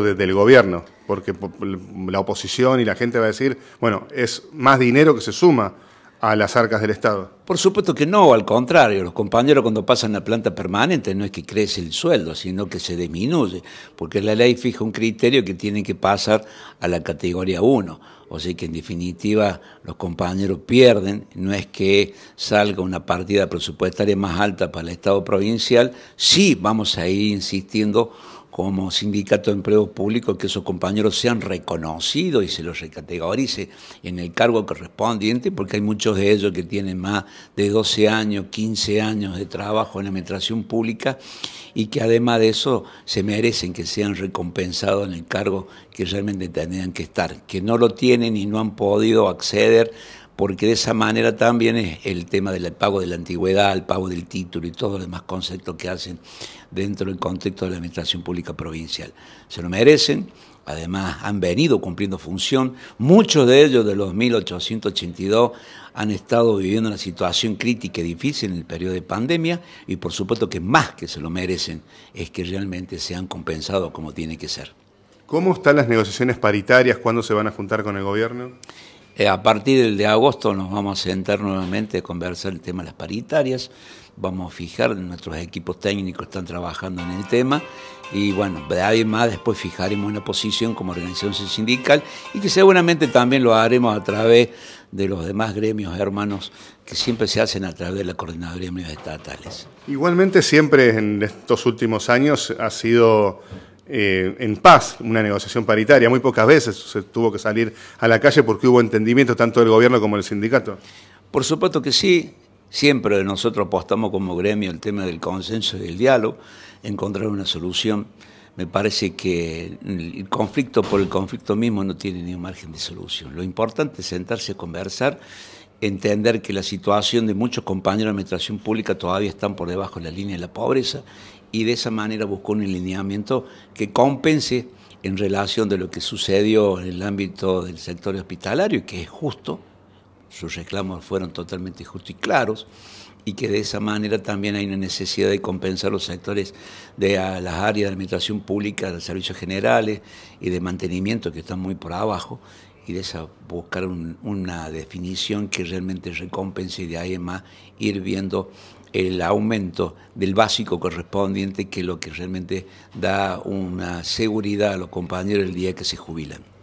desde el del gobierno, porque la oposición y la gente va a decir, bueno, es más dinero que se suma a las arcas del Estado. Por supuesto que no, al contrario, los compañeros cuando pasan la planta permanente no es que crece el sueldo, sino que se disminuye, porque la ley fija un criterio que tiene que pasar a la categoría 1, o sea que en definitiva los compañeros pierden, no es que salga una partida presupuestaria más alta para el Estado provincial, sí vamos a ir insistiendo como sindicato de empleos públicos que sus compañeros sean reconocidos y se los recategorice en el cargo correspondiente, porque hay muchos de ellos que tienen más de 12 años, 15 años de trabajo en la administración pública y que además de eso se merecen que sean recompensados en el cargo que realmente tenían que estar, que no lo tienen y no han podido acceder porque de esa manera también es el tema del pago de la antigüedad, el pago del título y todos los demás conceptos que hacen dentro del contexto de la administración pública provincial. Se lo merecen, además han venido cumpliendo función, muchos de ellos de los 1882 han estado viviendo una situación crítica y difícil en el periodo de pandemia y por supuesto que más que se lo merecen es que realmente sean compensados como tiene que ser. ¿Cómo están las negociaciones paritarias? ¿Cuándo se van a juntar con el gobierno? Eh, a partir del de agosto nos vamos a sentar nuevamente a conversar el tema de las paritarias, vamos a fijar, nuestros equipos técnicos están trabajando en el tema y bueno, de más después fijaremos una posición como organización sindical y que seguramente también lo haremos a través de los demás gremios hermanos que siempre se hacen a través de la Coordinadora de Estatales. Igualmente siempre en estos últimos años ha sido eh, en paz una negociación paritaria. Muy pocas veces se tuvo que salir a la calle porque hubo entendimiento tanto del gobierno como del sindicato. Por supuesto que sí. Siempre nosotros apostamos como gremio el tema del consenso y del diálogo, encontrar una solución. Me parece que el conflicto por el conflicto mismo no tiene ni un margen de solución. Lo importante es sentarse a conversar, entender que la situación de muchos compañeros de administración pública todavía están por debajo de la línea de la pobreza y de esa manera buscó un alineamiento que compense en relación de lo que sucedió en el ámbito del sector hospitalario, que es justo, sus reclamos fueron totalmente justos y claros, y que de esa manera también hay una necesidad de compensar los sectores de las áreas de administración pública, de servicios generales y de mantenimiento que están muy por abajo, y de esa buscar una definición que realmente recompense y de ahí en más ir viendo el aumento del básico correspondiente, que es lo que realmente da una seguridad a los compañeros el día que se jubilan.